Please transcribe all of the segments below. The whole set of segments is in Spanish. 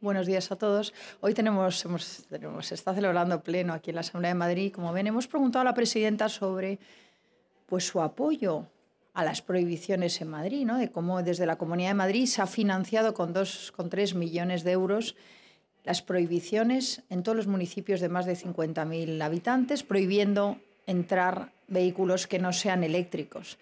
Buenos días a todos. Hoy tenemos, se está celebrando pleno aquí en la Asamblea de Madrid. Como ven, hemos preguntado a la presidenta sobre pues, su apoyo a las prohibiciones en Madrid, ¿no? de cómo desde la Comunidad de Madrid se ha financiado con, dos, con 3 millones de euros las prohibiciones en todos los municipios de más de 50.000 habitantes, prohibiendo entrar vehículos que no sean eléctricos.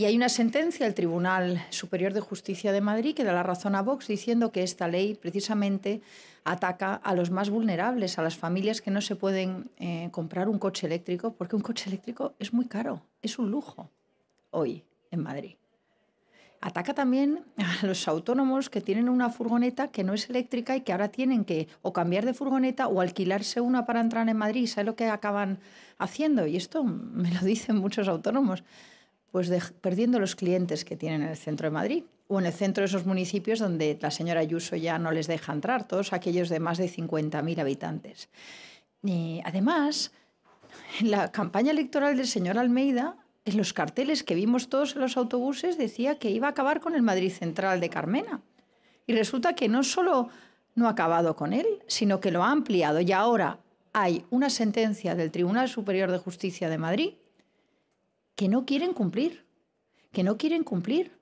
Y hay una sentencia del Tribunal Superior de Justicia de Madrid que da la razón a Vox diciendo que esta ley precisamente ataca a los más vulnerables, a las familias que no se pueden eh, comprar un coche eléctrico, porque un coche eléctrico es muy caro, es un lujo hoy en Madrid. Ataca también a los autónomos que tienen una furgoneta que no es eléctrica y que ahora tienen que o cambiar de furgoneta o alquilarse una para entrar en Madrid. ¿Sabes lo que acaban haciendo? Y esto me lo dicen muchos autónomos pues perdiendo los clientes que tienen en el centro de Madrid o en el centro de esos municipios donde la señora Ayuso ya no les deja entrar, todos aquellos de más de 50.000 habitantes. Y además, en la campaña electoral del señor Almeida, en los carteles que vimos todos en los autobuses, decía que iba a acabar con el Madrid Central de Carmena. Y resulta que no solo no ha acabado con él, sino que lo ha ampliado y ahora hay una sentencia del Tribunal Superior de Justicia de Madrid que no quieren cumplir, que no quieren cumplir.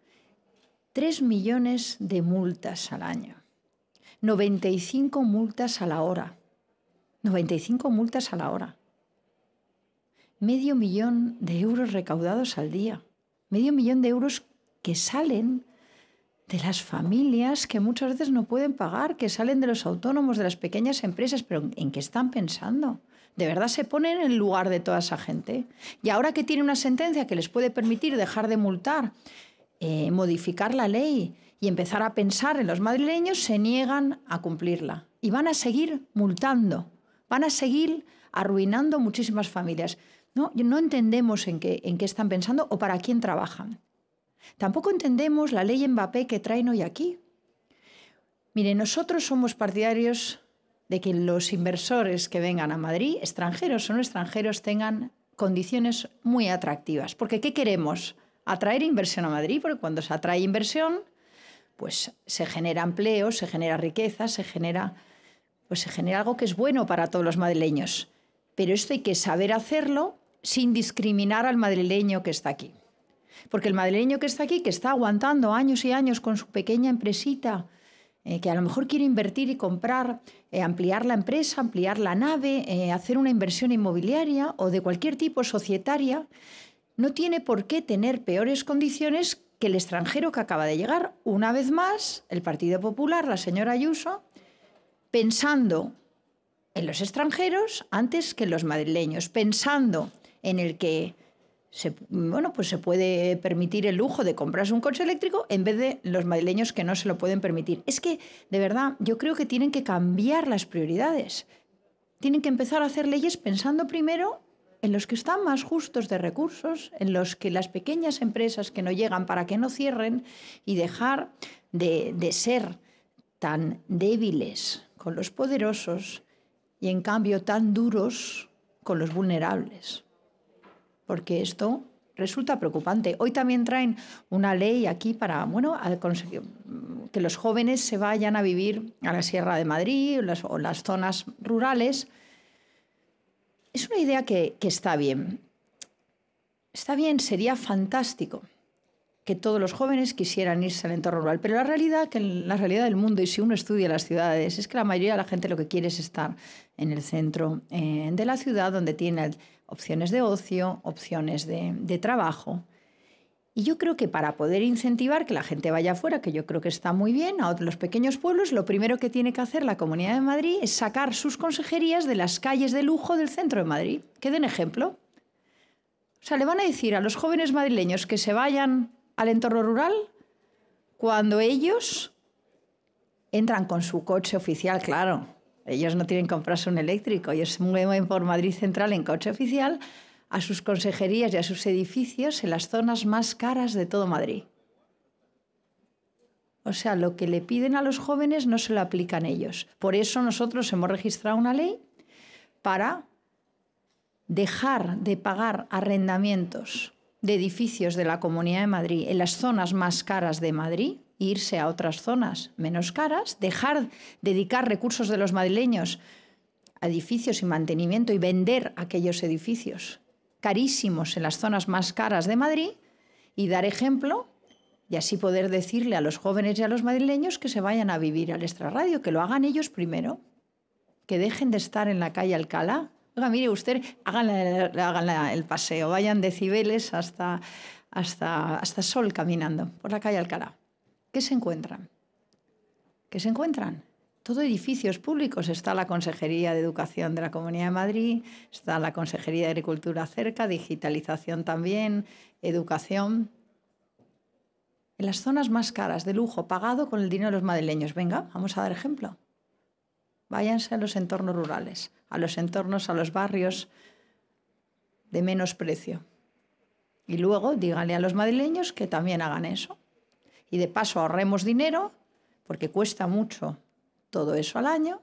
Tres millones de multas al año, 95 multas a la hora, 95 multas a la hora, medio millón de euros recaudados al día, medio millón de euros que salen de las familias que muchas veces no pueden pagar, que salen de los autónomos, de las pequeñas empresas, pero ¿en qué están pensando? de verdad se ponen en lugar de toda esa gente. Y ahora que tiene una sentencia que les puede permitir dejar de multar, eh, modificar la ley y empezar a pensar en los madrileños, se niegan a cumplirla. Y van a seguir multando, van a seguir arruinando muchísimas familias. No, entendemos en qué, en qué están pensando o para quién trabajan. Tampoco entendemos la ley Mbappé que traen hoy aquí. Mire, nosotros somos partidarios de que los inversores que vengan a Madrid, extranjeros o no extranjeros, tengan condiciones muy atractivas. Porque ¿qué queremos? Atraer inversión a Madrid, porque cuando se atrae inversión, pues se genera empleo, se genera riqueza, se genera, pues se genera algo que es bueno para todos los madrileños. Pero esto hay que saber hacerlo sin discriminar al madrileño que está aquí. Porque el madrileño que está aquí, que está aguantando años y años con su pequeña empresita, eh, que a lo mejor quiere invertir y comprar, eh, ampliar la empresa, ampliar la nave, eh, hacer una inversión inmobiliaria o de cualquier tipo societaria, no tiene por qué tener peores condiciones que el extranjero que acaba de llegar. Una vez más, el Partido Popular, la señora Ayuso, pensando en los extranjeros antes que en los madrileños, pensando en el que se, bueno, pues se puede permitir el lujo de comprarse un coche eléctrico en vez de los madrileños que no se lo pueden permitir. Es que, de verdad, yo creo que tienen que cambiar las prioridades. Tienen que empezar a hacer leyes pensando primero en los que están más justos de recursos, en los que las pequeñas empresas que no llegan para que no cierren y dejar de ser tan débiles con los poderosos y en cambio tan duros con los vulnerables porque esto resulta preocupante. Hoy también traen una ley aquí para, bueno, que los jóvenes se vayan a vivir a la Sierra de Madrid o las, zonas rurales. Es una idea que, está bien. Está bien, sería fantástico que todos los jóvenes quisieran irse al entorno rural, pero la realidad que la realidad del mundo y si uno estudia las ciudades es que la mayoría de la gente lo que quiere es estar en el centro eh, de la ciudad donde tiene opciones de ocio, opciones de, trabajo. Y yo creo que para poder incentivar que la gente vaya afuera, que yo creo que está muy bien, a los pequeños pueblos, lo primero que tiene que hacer la Comunidad de Madrid es sacar sus consejerías de las calles de lujo del centro de Madrid. Que den ejemplo. O sea, le van a decir a los jóvenes madrileños que se vayan al entorno rural cuando ellos entran con su coche oficial, claro, ellos no tienen que comprarse un eléctrico, ellos se mueven por Madrid Central en coche oficial a sus consejerías y a sus edificios en las zonas más caras de todo Madrid. O sea, lo que le piden a los jóvenes no se lo aplican ellos. Por eso nosotros hemos registrado una ley para dejar de pagar arrendamientos de edificios de la Comunidad de Madrid en las zonas más caras de Madrid irse a otras zonas menos caras, dejar dedicar recursos de los madrileños a edificios y mantenimiento y vender aquellos edificios carísimos en las zonas más caras de Madrid y dar ejemplo y así poder decirle a los jóvenes y a los madrileños que se vayan a vivir al extrarradio, que lo hagan ellos primero, que dejen de estar en la calle Alcalá. Oiga, mire usted, hagan el paseo, vayan decibeles hasta, hasta, hasta Sol caminando por la calle Alcalá se encuentran? ¿Qué se encuentran? Todo edificios públicos. Está la Consejería de Educación de la Comunidad de Madrid, está la Consejería de Agricultura cerca, digitalización también, educación. En las zonas más caras, de lujo, pagado con el dinero de los madrileños. Venga, vamos a dar ejemplo. Váyanse a los entornos rurales, a los entornos, a los barrios de menos precio. Y luego díganle a los madrileños que también hagan eso y de paso ahorremos dinero, porque cuesta mucho todo eso al año,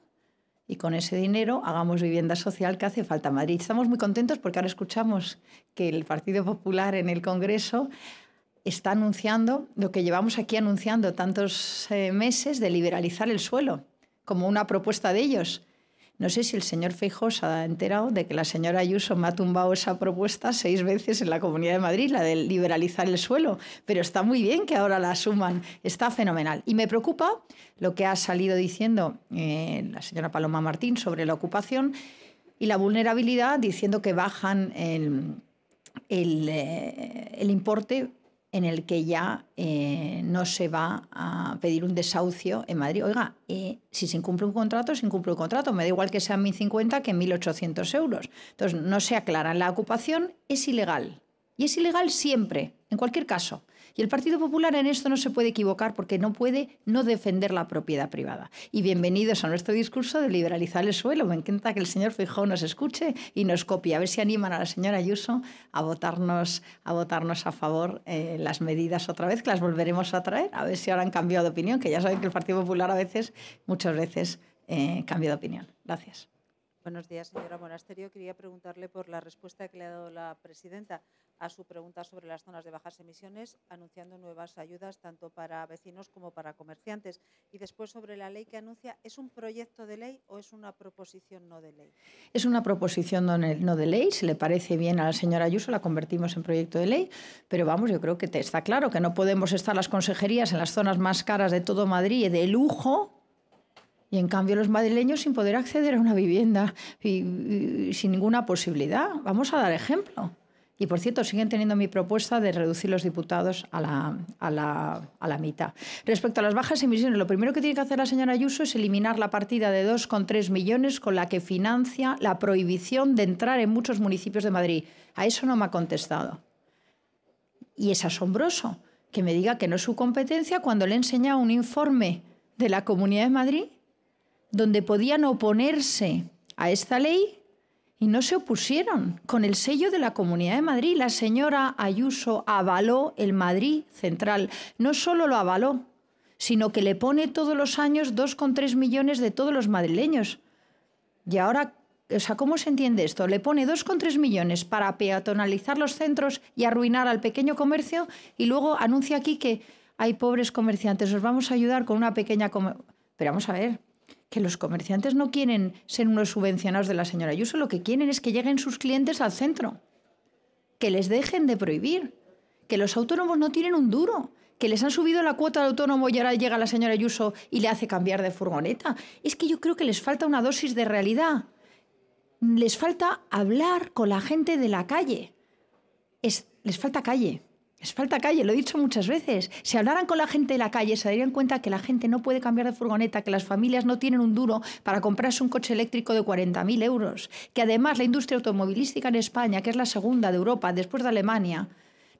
y con ese dinero hagamos vivienda social que hace falta en Madrid. Estamos muy contentos porque ahora escuchamos que el Partido Popular en el Congreso está anunciando lo que llevamos aquí anunciando tantos eh, meses de liberalizar el suelo como una propuesta de ellos. No sé si el señor Feijóo se ha enterado de que la señora Ayuso me ha tumbado esa propuesta seis veces en la Comunidad de Madrid, la de liberalizar el suelo, pero está muy bien que ahora la asuman, está fenomenal. Y me preocupa lo que ha salido diciendo eh, la señora Paloma Martín sobre la ocupación y la vulnerabilidad, diciendo que bajan el eh, importe en el que ya eh, no se va a pedir un desahucio en Madrid. Oiga, eh, si se incumple un contrato, se incumple un contrato. Me da igual que sean 1.050 que 1.800 euros. Entonces, no se aclara. La ocupación es ilegal. Y es ilegal siempre, en cualquier caso. Y el Partido Popular en esto no se puede equivocar porque no puede no defender la propiedad privada. Y bienvenidos a nuestro discurso de liberalizar el suelo. Me encanta que el señor Fijón nos escuche y nos copie. A ver si animan a la señora Ayuso a votarnos a, votarnos a favor eh, las medidas otra vez, que las volveremos a traer. A ver si ahora han cambiado de opinión, que ya saben que el Partido Popular a veces, muchas veces, eh, cambia de opinión. Gracias. Buenos días, señora Monasterio. Quería preguntarle por la respuesta que le ha dado la presidenta a su pregunta sobre las zonas de bajas emisiones, anunciando nuevas ayudas tanto para vecinos como para comerciantes. Y después sobre la ley que anuncia, ¿es un proyecto de ley o es una proposición no de ley? Es una proposición no de ley. Si le parece bien a la señora Ayuso, la convertimos en proyecto de ley. Pero vamos, yo creo que está claro que no podemos estar las consejerías en las zonas más caras de todo Madrid y de lujo y en cambio los madrileños sin poder acceder a una vivienda y, sin ninguna posibilidad. Vamos a dar ejemplo. Y por cierto, siguen teniendo mi propuesta de reducir los diputados a la, a la, mitad. Respecto a las bajas emisiones, lo primero que tiene que hacer la señora Ayuso es eliminar la partida de 2,3 millones con la que financia la prohibición de entrar en muchos municipios de Madrid. A eso no me ha contestado. Y es asombroso que me diga que no es su competencia cuando le he enseñado un informe de la Comunidad de Madrid donde podían oponerse a esta ley y no se opusieron. Con el sello de la Comunidad de Madrid, la señora Ayuso avaló el Madrid Central. No solo lo avaló, sino que le pone todos los años 2,3 millones de todos los madrileños. Y ahora, o sea, ¿cómo se entiende esto? Le pone 2,3 millones para peatonalizar los centros y arruinar al pequeño comercio y luego anuncia aquí que hay pobres comerciantes, os vamos a ayudar con una pequeña... Pero vamos a ver, que los comerciantes no quieren ser unos subvencionados de la señora Ayuso, lo que quieren es que lleguen sus clientes al centro, que les dejen de prohibir, que los autónomos no tienen un duro, que les han subido la cuota de autónomo y ahora llega la señora Ayuso y le hace cambiar de furgoneta. Es que yo creo que les falta una dosis de realidad. Les falta hablar con la gente de la calle. les falta calle. Es falta calle, lo he dicho muchas veces. Si hablaran con la gente de la calle, se darían cuenta que la gente no puede cambiar de furgoneta, que las familias no tienen un duro para comprarse un coche eléctrico de 40.000 euros, que además la industria automovilística en España, que es la segunda de Europa después de Alemania,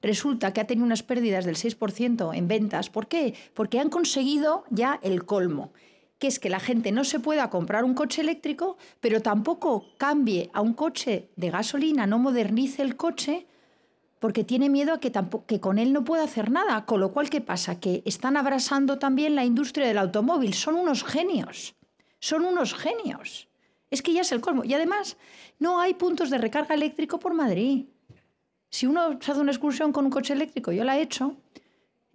resulta que ha tenido unas pérdidas del 6% en ventas. ¿Por qué? Porque han conseguido ya el colmo que es que la gente no se pueda comprar un coche eléctrico, pero tampoco cambie a un coche de gasolina, no modernice el coche porque tiene miedo a que, con él no pueda hacer nada. Con lo cual, ¿qué pasa? Que están abrazando también la industria del automóvil. Son unos genios. Son unos genios. Es que ya es el colmo. Y además, no hay puntos de recarga eléctrico por Madrid. Si uno hace una excursión con un coche eléctrico, yo la he hecho,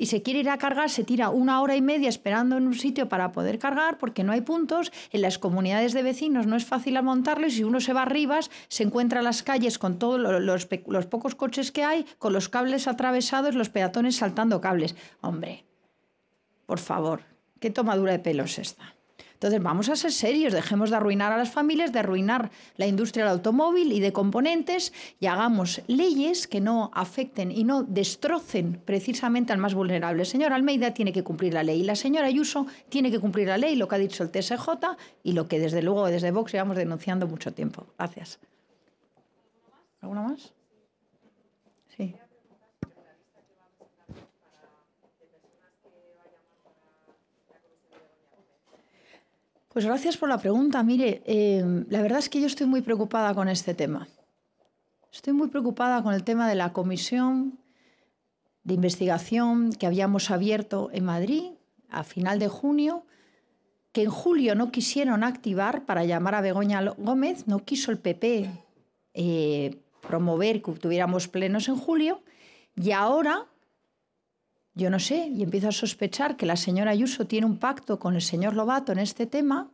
y se quiere ir a cargar, se tira una hora y media esperando en un sitio para poder cargar porque no hay puntos, en las comunidades de vecinos no es fácil montarlo y si uno se va arriba se encuentra las calles con todos los, los pocos coches que hay, con los cables atravesados, los peatones saltando cables. Hombre, por favor, qué tomadura de pelos esta. Entonces, vamos a ser serios, dejemos de arruinar a las familias, de arruinar la industria del automóvil y de componentes y hagamos leyes que no afecten y no destrocen precisamente al más vulnerable. El señor Almeida tiene que cumplir la ley y la señora Ayuso tiene que cumplir la ley, lo que ha dicho el TSJ y lo que desde luego desde Vox llevamos denunciando mucho tiempo. Gracias. ¿Alguna más? Sí. Pues gracias por la pregunta. Mire, eh, la verdad es que yo estoy muy preocupada con este tema. Estoy muy preocupada con el tema de la comisión de investigación que habíamos abierto en Madrid a final de junio, que en julio no quisieron activar para llamar a Begoña Gómez, no quiso el PP eh, promover que tuviéramos plenos en julio, y ahora yo no sé, y empiezo a sospechar que la señora Ayuso tiene un pacto con el señor Lobato en este tema,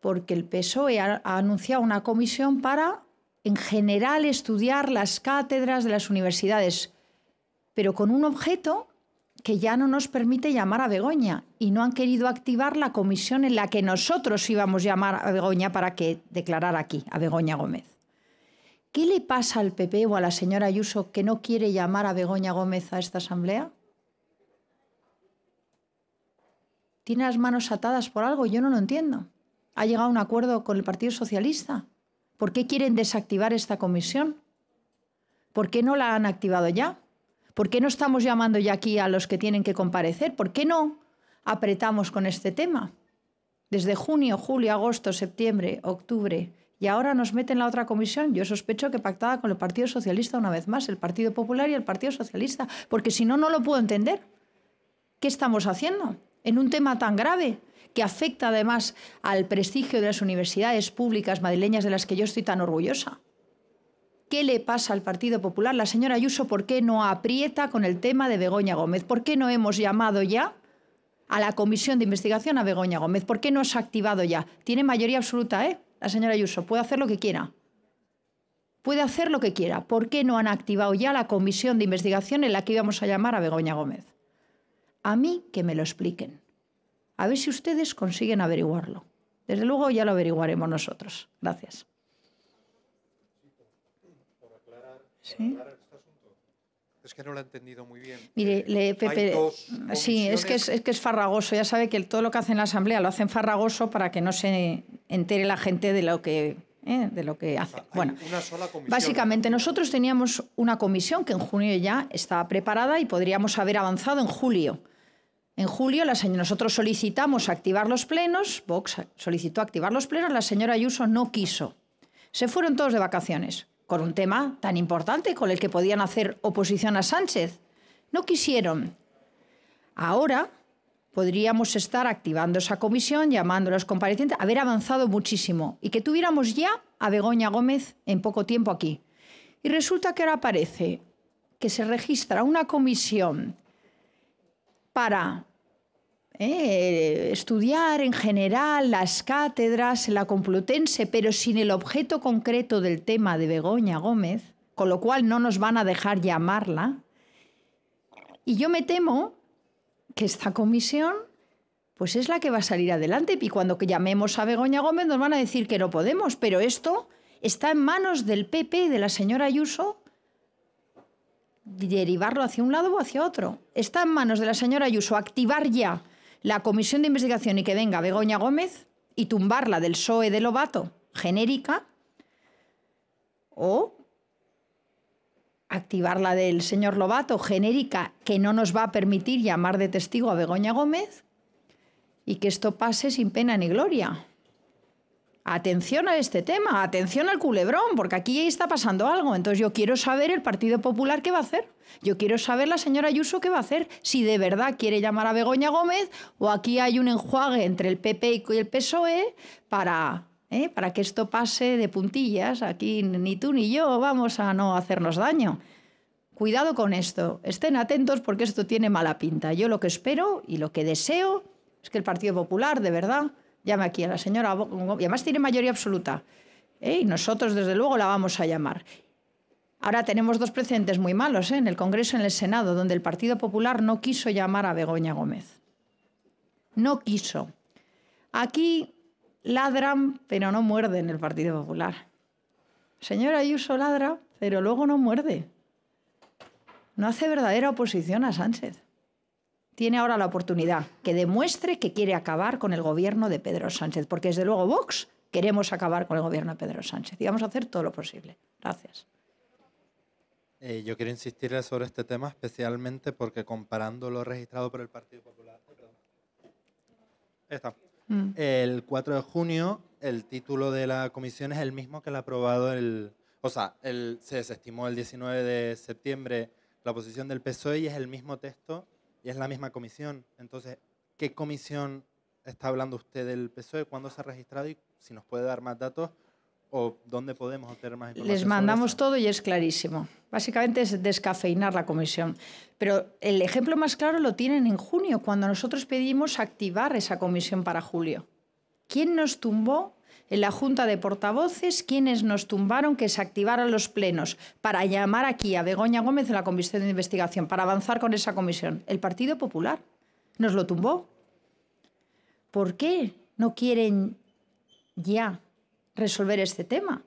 porque el PSOE ha, anunciado una comisión para, en general, estudiar las cátedras de las universidades, pero con un objeto que ya no nos permite llamar a Begoña y no han querido activar la comisión en la que nosotros íbamos a llamar a Begoña para que declarara aquí a Begoña Gómez. ¿Qué le pasa al PP o a la señora Ayuso que no quiere llamar a Begoña Gómez a esta asamblea? tiene las manos atadas por algo, yo no lo entiendo. Ha llegado a un acuerdo con el Partido Socialista. ¿Por qué quieren desactivar esta comisión? ¿Por qué no la han activado ya? ¿Por qué no estamos llamando ya aquí a los que tienen que comparecer? ¿Por qué no apretamos con este tema? Desde junio, julio, agosto, septiembre, octubre, y ahora nos meten la otra comisión. Yo sospecho que pactada con el Partido Socialista una vez más, el Partido Popular y el Partido Socialista, porque si no, no lo puedo entender. ¿Qué estamos haciendo? en un tema tan grave que afecta además al prestigio de las universidades públicas madrileñas de las que yo estoy tan orgullosa. ¿Qué le pasa al Partido Popular? La señora Ayuso, ¿por qué no aprieta con el tema de Begoña Gómez? ¿Por qué no hemos llamado ya a la comisión de investigación a Begoña Gómez? ¿Por qué no se ha activado ya? Tiene mayoría absoluta, ¿eh? La señora Ayuso puede hacer lo que quiera. Puede hacer lo que quiera. ¿Por qué no han activado ya la comisión de investigación en la que íbamos a llamar a Begoña Gómez? A mí que me lo expliquen. A ver si ustedes consiguen averiguarlo. Desde luego ya lo averiguaremos nosotros. Gracias. Es que no lo he entendido muy bien. Eh, sí, es que es, farragoso. Ya sabe que todo lo que hace en la Asamblea lo hacen farragoso para que no se entere la gente de lo que eh, de lo que hace. bueno, básicamente nosotros teníamos una comisión que en junio ya estaba preparada y podríamos haber avanzado en julio. En julio nosotros solicitamos activar los plenos, Vox solicitó activar los plenos, la señora Ayuso no quiso. Se fueron todos de vacaciones, con un tema tan importante con el que podían hacer oposición a Sánchez. No quisieron. Ahora podríamos estar activando esa comisión, llamando a los comparecientes, haber avanzado muchísimo y que tuviéramos ya a Begoña Gómez en poco tiempo aquí. Y resulta que ahora parece que se registra una comisión para eh, estudiar en general las cátedras, la Complutense, pero sin el objeto concreto del tema de Begoña Gómez, con lo cual no nos van a dejar llamarla. Y yo me temo que esta comisión pues es la que va a salir adelante y cuando llamemos a Begoña Gómez nos van a decir que no podemos, pero esto está en manos del PP de la señora Ayuso derivarlo hacia un lado o hacia otro. Está en manos de la señora Ayuso activar ya la comisión de investigación y que venga Begoña Gómez y tumbarla del PSOE de Lobato genérica o activarla del señor Lobato genérica que no nos va a permitir llamar de testigo a Begoña Gómez y que esto pase sin pena ni gloria atención a este tema, atención al culebrón, porque aquí está pasando algo. Entonces yo quiero saber el Partido Popular qué va a hacer. Yo quiero saber la señora Ayuso qué va a hacer, si de verdad quiere llamar a Begoña Gómez o aquí hay un enjuague entre el PP y el PSOE para, ¿eh? para que esto pase de puntillas. Aquí ni tú ni yo vamos a no hacernos daño. Cuidado con esto, estén atentos porque esto tiene mala pinta. Yo lo que espero y lo que deseo es que el Partido Popular de verdad llame aquí a la señora, y además tiene mayoría absoluta. Eh, y nosotros, desde luego, la vamos a llamar. Ahora tenemos dos precedentes muy malos eh, en el Congreso y en el Senado, donde el Partido Popular no quiso llamar a Begoña Gómez. No quiso. Aquí ladran, pero no muerden el Partido Popular. Señora Ayuso ladra, pero luego no muerde. No hace verdadera oposición a Sánchez tiene ahora la oportunidad que demuestre que quiere acabar con el gobierno de Pedro Sánchez, porque desde luego Vox queremos acabar con el gobierno de Pedro Sánchez y vamos a hacer todo lo posible. Gracias. Eh, yo quiero insistirle sobre este tema especialmente porque comparando lo registrado por el Partido Popular... Mm. El 4 de junio el título de la comisión es el mismo que el aprobado el... O sea, se desestimó el 19 de septiembre la posición del PSOE y es el mismo texto y es la misma comisión. Entonces, ¿qué comisión está hablando usted del PSOE? ¿Cuándo se ha registrado? Y si nos puede dar más datos o dónde podemos obtener más información. Les mandamos todo y es clarísimo. Básicamente es descafeinar la comisión. Pero el ejemplo más claro lo tienen en junio, cuando nosotros pedimos activar esa comisión para julio. ¿Quién nos tumbó en la Junta de Portavoces quienes nos tumbaron que se activaran los plenos para llamar aquí a Begoña Gómez en la Comisión de Investigación, para avanzar con esa comisión. El Partido Popular nos lo tumbó. ¿Por qué no quieren ya resolver este tema?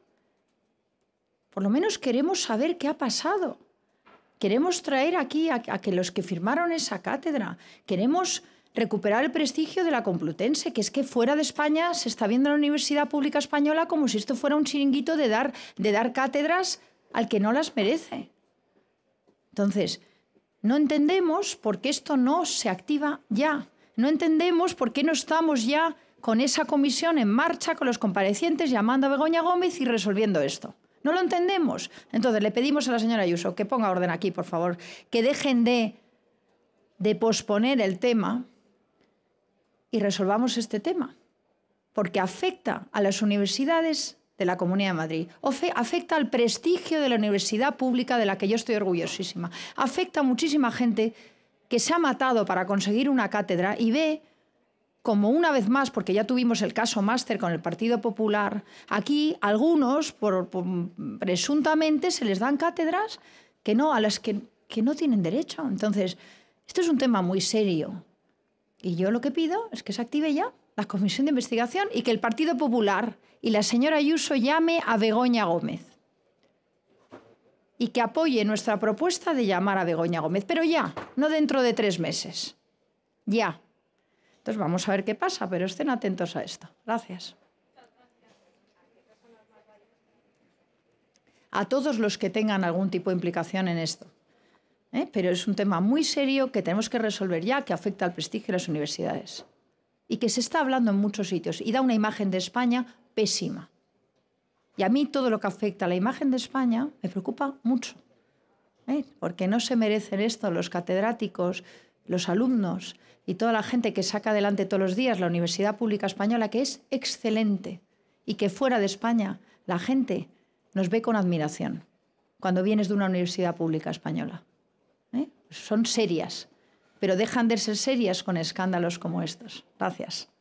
Por lo menos queremos saber qué ha pasado. Queremos traer aquí a, a que los que firmaron esa cátedra, queremos recuperar el prestigio de la Complutense, que es que fuera de España se está viendo la Universidad Pública Española como si esto fuera un chiringuito de dar, de dar cátedras al que no las merece. Entonces, no entendemos por qué esto no se activa ya. No entendemos por qué no estamos ya con esa comisión en marcha, con los comparecientes, llamando a Begoña Gómez y resolviendo esto. No lo entendemos. Entonces le pedimos a la señora Ayuso que ponga orden aquí, por favor, que dejen de, de posponer el tema, y resolvamos este tema, porque afecta a las universidades de la Comunidad de Madrid, afecta al prestigio de la universidad pública de la que yo estoy orgullosísima, afecta a muchísima gente que se ha matado para conseguir una cátedra y ve como una vez más, porque ya tuvimos el caso máster con el Partido Popular, aquí algunos presuntamente se les dan cátedras que no, a las que, que no tienen derecho. Entonces, esto es un tema muy serio y yo lo que pido es que se active ya la comisión de investigación y que el Partido Popular y la señora Ayuso llame a Begoña Gómez. Y que apoye nuestra propuesta de llamar a Begoña Gómez, pero ya, no dentro de tres meses. Ya. Entonces vamos a ver qué pasa, pero estén atentos a esto. Gracias. A todos los que tengan algún tipo de implicación en esto. ¿eh? pero es un tema muy serio que tenemos que resolver ya, que afecta al prestigio de las universidades y que se está hablando en muchos sitios y da una imagen de España pésima. Y a mí todo lo que afecta a la imagen de España me preocupa mucho, ¿eh? porque no se merecen esto los catedráticos, los alumnos y toda la gente que saca adelante todos los días la Universidad Pública Española, que es excelente y que fuera de España la gente nos ve con admiración cuando vienes de una universidad pública española son serias, pero dejan de ser serias con escándalos como estos. Gracias.